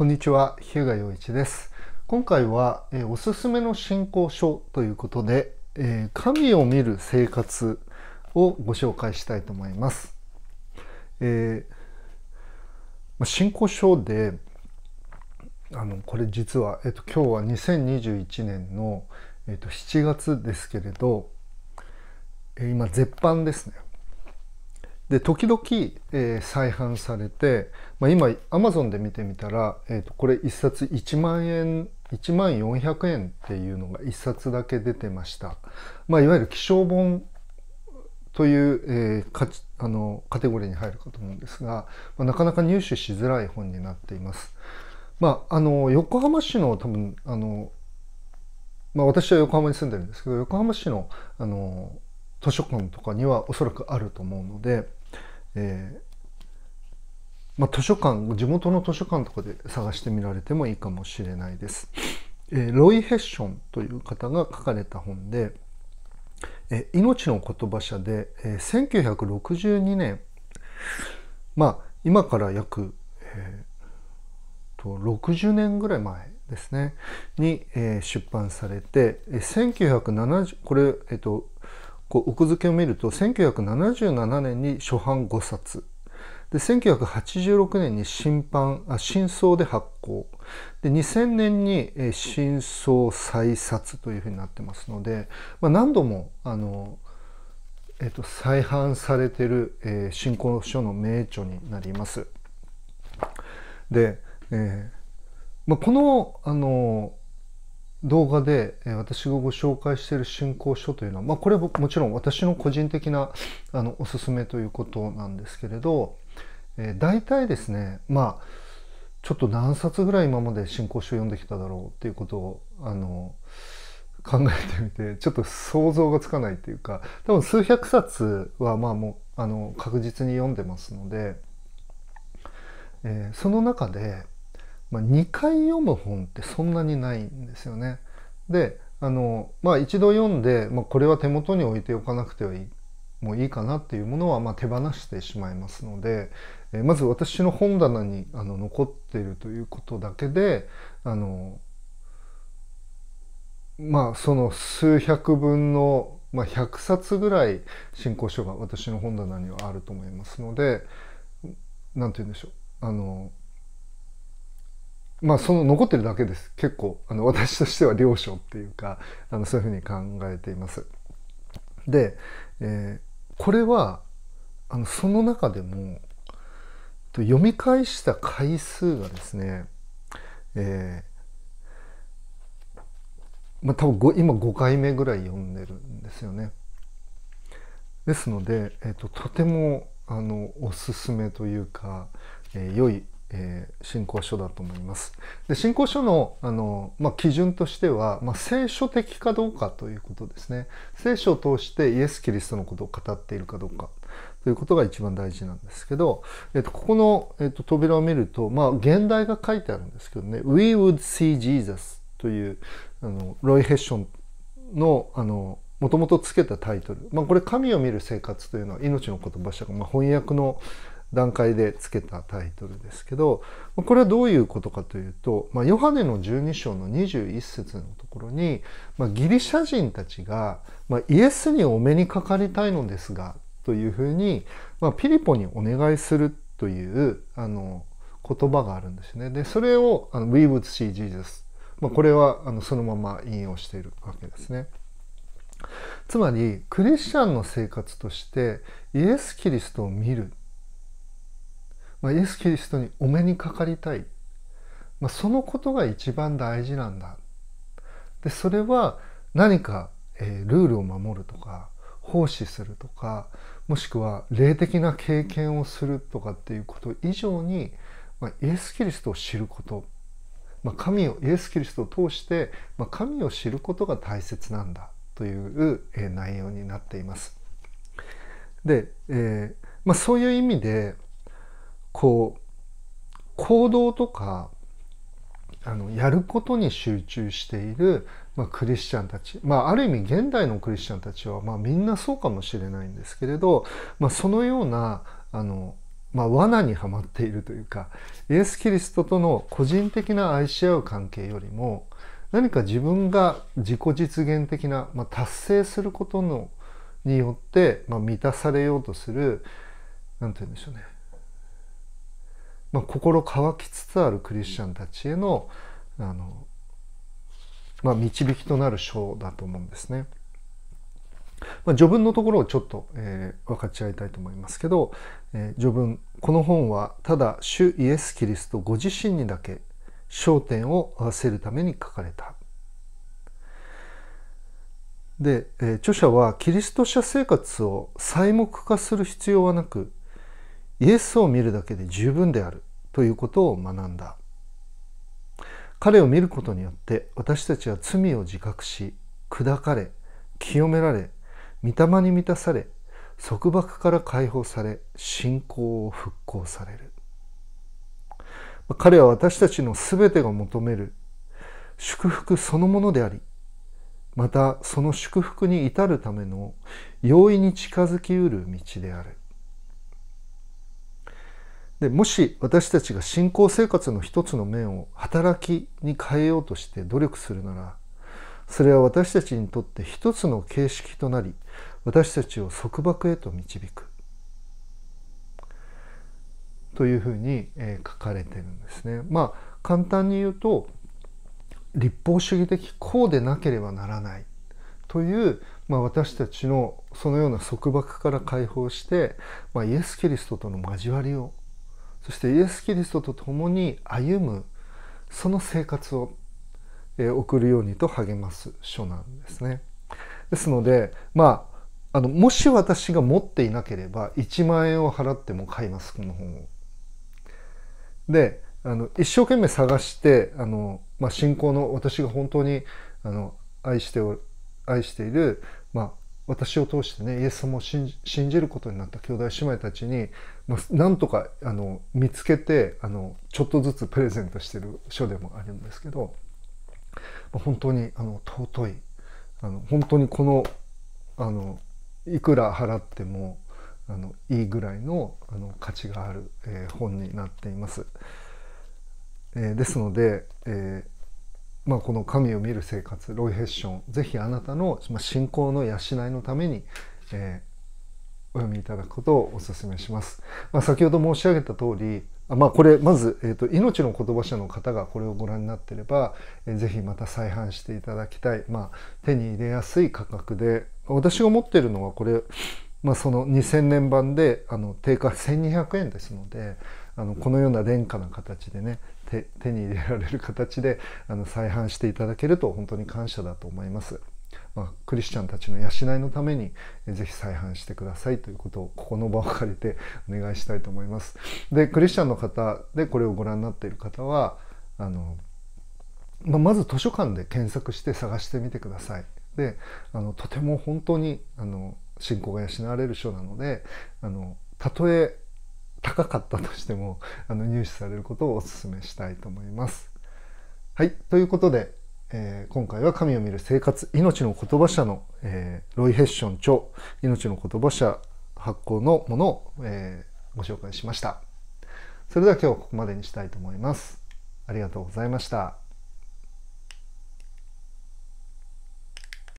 こんにちは、日向洋一です。今回は、えおすすめの信仰書ということで、えー、神を見る生活をご紹介したいと思います。えー、信仰書で、あの、これ実は、えっと、今日は2021年の、えと、7月ですけれど、え今、絶版ですね。で時々、えー、再販されて、まあ、今アマゾンで見てみたら、えーと、とこれ1冊1万円1万400円っていうのが1冊だけ出てました、まあ、いわゆる希少本という、えー、かあのカテゴリーに入るかと思うんですが、まあ、なかなか入手しづらい本になっています、まあ、あの横浜市の多分あの、まあ、私は横浜に住んでるんですけど横浜市のあの図書館とかにはおそらくあると思うのでえー、まあ、図書館地元の図書館とかで探してみられてもいいかもしれないです。えー、ロイ・ヘッションという方が書かれた本で「えー、命の言葉社で」えー、1962年まあ今から約、えー、と60年ぐらい前ですねに、えー、出版されて、えー、1970これえっ、ー、とこう奥付けを見ると1977年に初版5冊で1986年に新版あ新装で発行で2000年に新装再冊というふうになってますので、まあ、何度もあの、えっと、再版されてる、えー、新興書の名著になります。で、えーまあ、このあの動画で私がご紹介している信仰書というのは、まあ、これはもちろん私の個人的なあのおすすめということなんですけれど、えー、大体ですねまあちょっと何冊ぐらい今まで信仰書を読んできただろうということをあの考えてみてちょっと想像がつかないというか多分数百冊はまあもうあの確実に読んでますので、えー、その中でまあ、2回読む本ってそんなにないんですよね。であの、まあ、一度読んで、まあ、これは手元に置いておかなくてはいいもういいかなっていうものはま手放してしまいますので、えまず私の本棚にあの残っているということだけであのまあその数百分の、まあ、100冊ぐらい進行書が私の本棚にはあると思いますので何て言うんでしょうあのまあその残ってるだけです結構あの私としては良承っていうかあのそういうふうに考えています。で、えー、これはあのその中でも読み返した回数がですね、えー、まあ、多分今5回目ぐらい読んでるんですよね。ですので、えーと、ととてもあのおすすめというか、えー、良いえー、信仰書だと思います。で信仰書のあの、まあ、基準としては、まあ、聖書的かどうかということですね。聖書を通してイエス・キリストのことを語っているかどうかということが一番大事なんですけど、えっと、ここの、えっと、扉を見ると、まあ、現代が書いてあるんですけどね「We would see Jesus」というあのロイ・ヘッションのあのもともとつけたタイトル、まあ、これ「神を見る生活」というのは「命の言葉社」が、まあ、翻訳の段階でつけたタイトルですけどこれはどういうことかというと、まあ、ヨハネの12章の21節のところに、まあ、ギリシャ人たちが、まあ、イエスにお目にかかりたいのですがというふうに、まあ、ピリポにお願いするというあの言葉があるんですね。でそれをあの「We would see Jesus」まあ、これはあのそのまま引用しているわけですね。つまりクリスチャンの生活としてイエス・キリストを見るまあ、イエス・キリストにお目にかかりたい、まあ、そのことが一番大事なんだでそれは何か、えー、ルールを守るとか奉仕するとかもしくは霊的な経験をするとかっていうこと以上に、まあ、イエス・キリストを知ること、まあ、神をイエス・キリストを通して、まあ、神を知ることが大切なんだという、えー、内容になっています。で、えーまあ、そういう意味でこう行動とかあのやることに集中している、まあ、クリスチャンたち、まあ、ある意味現代のクリスチャンたちは、まあ、みんなそうかもしれないんですけれど、まあ、そのようなあの、まあ、罠にはまっているというかイエス・キリストとの個人的な愛し合う関係よりも何か自分が自己実現的な、まあ、達成することのによって、まあ、満たされようとする何て言うんでしょうねまあ、心乾きつつあるクリスチャンたちへのあの、まあ、導きとなる章だと思うんですね。まあ、序文のところをちょっと、えー、分かち合いたいと思いますけど、えー、序文この本はただ主イエス・キリストご自身にだけ焦点を合わせるために書かれた。で、えー、著者はキリスト者生活を細目化する必要はなくイエスを見るだけで十分であるということを学んだ彼を見ることによって私たちは罪を自覚し砕かれ清められ御霊に満たされ束縛から解放され信仰を復興される彼は私たちの全てが求める祝福そのものでありまたその祝福に至るための容易に近づきうる道であるでもし私たちが信仰生活の一つの面を働きに変えようとして努力するならそれは私たちにとって一つの形式となり私たちを束縛へと導くというふうに、え書かれてるんですね。まあ簡単に言うと立法主義的こうでなければならないという、まあ、私たちのそのような束縛から解放して、まあ、イエス・キリストとの交わりをそしてイエス・キリストと共に歩むその生活を送るようにと励ます書なんですね。ですのでまああのもし私が持っていなければ1万円を払っても買いますこの本を。であの一生懸命探してあの、まあ、信仰の私が本当にあの愛して愛している私を通してねイエス様を信じることになった兄弟姉妹たちに、まあ、なんとかあの見つけてあのちょっとずつプレゼントしてる書でもあるんですけど、まあ、本当にあの尊いあの本当にこのあのいくら払ってもあのいいぐらいのあの価値がある、えー、本になっています。えー、ですので、えまあ、この神を見る生活ロイ・ヘッションぜひあなたの信仰の養いのために、えー、お読みいただくことをお勧めします、まあ、先ほど申し上げた通りまあこれまず、えーと、命の言葉者の方がこれをご覧になってれば、えー、ぜひまた再販していただきたい、まあ、手に入れやすい価格で私が持ってるのはこれ、まあ、その2000年版であの定価1200円ですのであのこのような廉価な形でね手に入れられる形であの再販していただけると本当に感謝だと思います。まあ、クリスチャンたちの養いのために、えー、ぜひ再販してくださいということをここの場を借りてお願いしたいと思います。でクリスチャンの方でこれをご覧になっている方はあの、まあ、まず図書館で検索して探してみてください。であのとても本当にあの信仰が養われる書なのであのたとえ高かったとしてもあの入手されることをお勧めしたいと思います。はい、ということで、えー、今回は神を見る生活命の言葉社の、えー、ロイ・ヘッション著命の言葉社発行のものを、えー、ご紹介しました。それでは今日はここまでにしたいと思います。ありがとうございました。